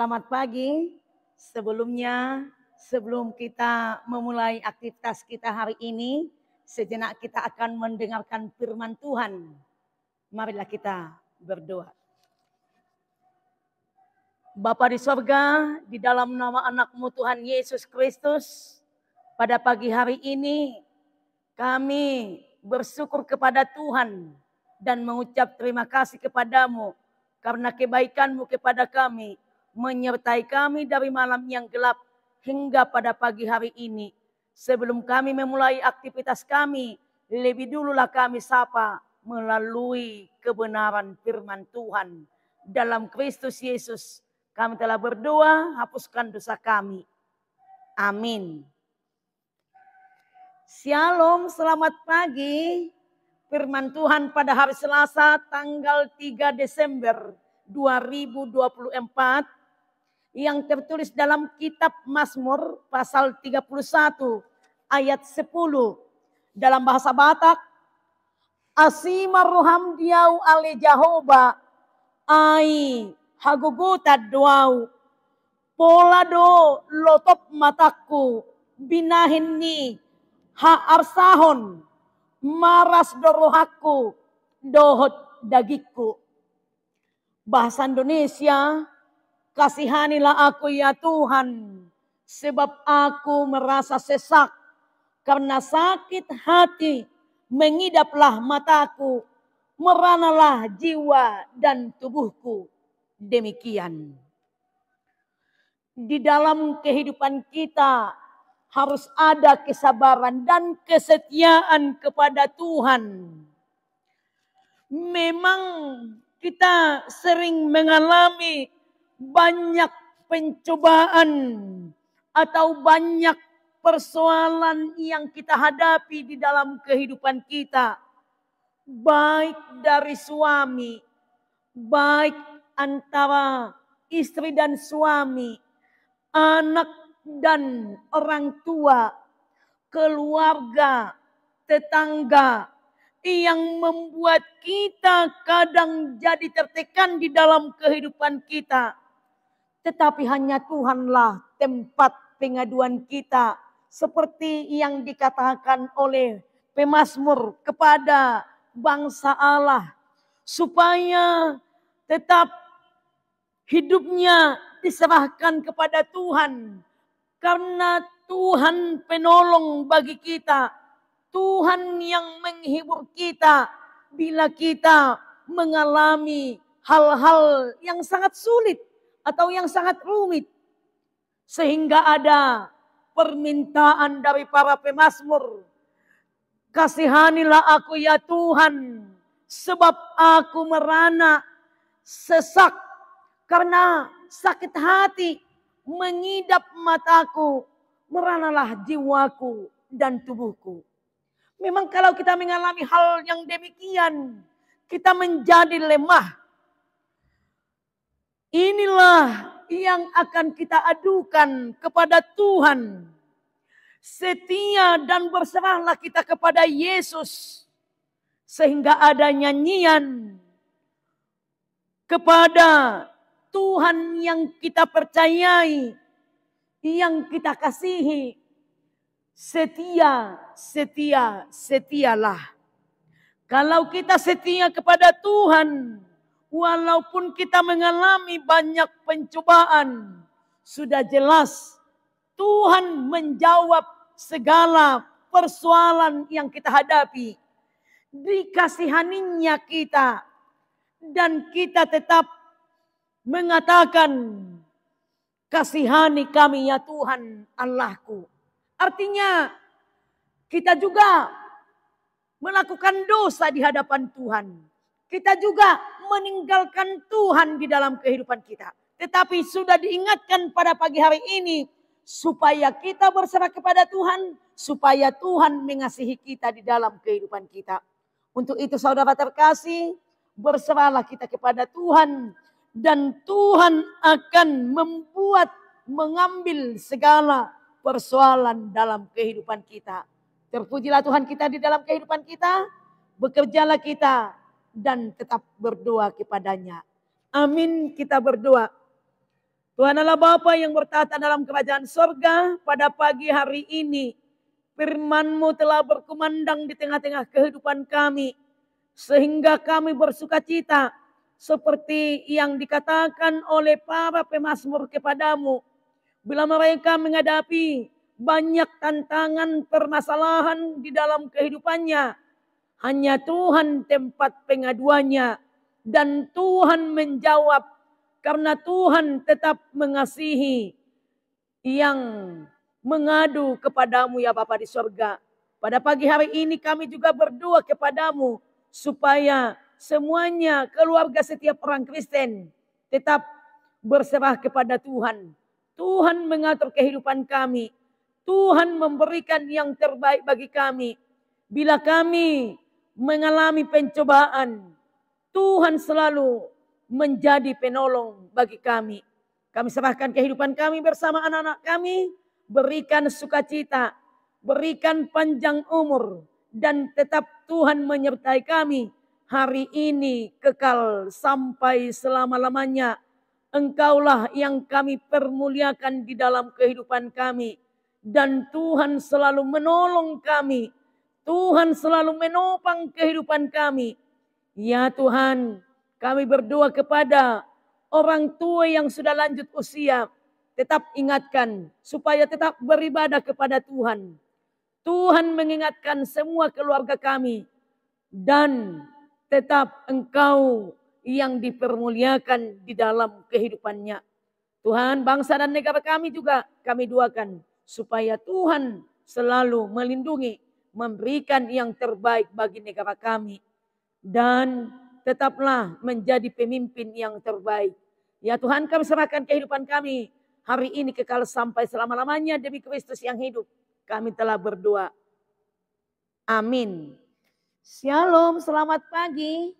Selamat pagi. Sebelumnya, sebelum kita memulai aktivitas kita hari ini, sejenak kita akan mendengarkan firman Tuhan. Marilah kita berdoa. Bapa di sorga, di dalam nama anakmu Tuhan Yesus Kristus, pada pagi hari ini kami bersyukur kepada Tuhan dan mengucap terima kasih kepadamu karena kebaikanmu kepada kami menyertai kami dari malam yang gelap hingga pada pagi hari ini. Sebelum kami memulai aktivitas kami, lebih dululah kami sapa melalui kebenaran firman Tuhan. Dalam Kristus Yesus, kami telah berdoa, hapuskan dosa kami. Amin. Shalom, selamat pagi. Firman Tuhan pada hari Selasa tanggal 3 Desember 2024 yang tertulis dalam kitab Mazmur pasal 31 ayat 10 dalam bahasa Batak Asimar ruham diau ale jahoba ai haguguta duau pola do lotop mataku binahin ni ha arsahon maras dorohaku dohot dagiku bahasa Indonesia Kasihanilah aku ya Tuhan. Sebab aku merasa sesak. Karena sakit hati mengidaplah mataku. Meranalah jiwa dan tubuhku. Demikian. Di dalam kehidupan kita harus ada kesabaran dan kesetiaan kepada Tuhan. Memang kita sering mengalami banyak pencobaan atau banyak persoalan yang kita hadapi di dalam kehidupan kita, baik dari suami, baik antara istri dan suami, anak dan orang tua, keluarga, tetangga yang membuat kita kadang jadi tertekan di dalam kehidupan kita tetapi hanya Tuhanlah tempat pengaduan kita. Seperti yang dikatakan oleh pemasmur kepada bangsa Allah. Supaya tetap hidupnya diserahkan kepada Tuhan. Karena Tuhan penolong bagi kita. Tuhan yang menghibur kita bila kita mengalami hal-hal yang sangat sulit atau yang sangat rumit. Sehingga ada permintaan dari para pemazmur. Kasihanilah aku ya Tuhan. Sebab aku merana sesak karena sakit hati mengidap mataku. Meranalah jiwaku dan tubuhku. Memang kalau kita mengalami hal yang demikian, kita menjadi lemah, Inilah yang akan kita adukan kepada Tuhan. Setia dan berserahlah kita kepada Yesus. Sehingga ada nyanyian kepada Tuhan yang kita percayai, yang kita kasihi. Setia, setia, setialah. Kalau kita setia kepada Tuhan, Walaupun kita mengalami banyak pencobaan, sudah jelas Tuhan menjawab segala persoalan yang kita hadapi. Dikasihaninya kita dan kita tetap mengatakan kasihani kami ya Tuhan Allahku. Artinya kita juga melakukan dosa di hadapan Tuhan. Kita juga meninggalkan Tuhan di dalam kehidupan kita. Tetapi sudah diingatkan pada pagi hari ini supaya kita berserah kepada Tuhan, supaya Tuhan mengasihi kita di dalam kehidupan kita. Untuk itu saudara terkasih, berserahlah kita kepada Tuhan dan Tuhan akan membuat mengambil segala persoalan dalam kehidupan kita. Terpujilah Tuhan kita di dalam kehidupan kita, bekerjalah kita dan tetap berdoa kepadanya. Amin kita berdoa. Tuhan Allah Bapa yang bertata dalam kerajaan sorga pada pagi hari ini. Firmanmu telah berkumandang di tengah-tengah kehidupan kami. Sehingga kami bersuka cita seperti yang dikatakan oleh para pemasmur kepadamu. Bila mereka menghadapi banyak tantangan permasalahan di dalam kehidupannya hanya Tuhan tempat pengaduannya dan Tuhan menjawab karena Tuhan tetap mengasihi yang mengadu kepadamu ya Bapa di Surga. Pada pagi hari ini kami juga berdoa kepadamu supaya semuanya keluarga setiap orang Kristen tetap berserah kepada Tuhan. Tuhan mengatur kehidupan kami. Tuhan memberikan yang terbaik bagi kami. Bila kami mengalami pencobaan, Tuhan selalu menjadi penolong bagi kami. Kami serahkan kehidupan kami bersama anak-anak kami, berikan sukacita, berikan panjang umur, dan tetap Tuhan menyertai kami hari ini kekal sampai selama-lamanya. Engkaulah yang kami permuliakan di dalam kehidupan kami. Dan Tuhan selalu menolong kami Tuhan selalu menopang kehidupan kami. Ya Tuhan, kami berdoa kepada orang tua yang sudah lanjut usia. Tetap ingatkan supaya tetap beribadah kepada Tuhan. Tuhan mengingatkan semua keluarga kami. Dan tetap engkau yang dipermuliakan di dalam kehidupannya. Tuhan bangsa dan negara kami juga kami doakan. Supaya Tuhan selalu melindungi memberikan yang terbaik bagi negara kami dan tetaplah menjadi pemimpin yang terbaik. Ya Tuhan kami serahkan kehidupan kami hari ini kekal sampai selama-lamanya demi Kristus yang hidup. Kami telah berdoa. Amin. Shalom, selamat pagi.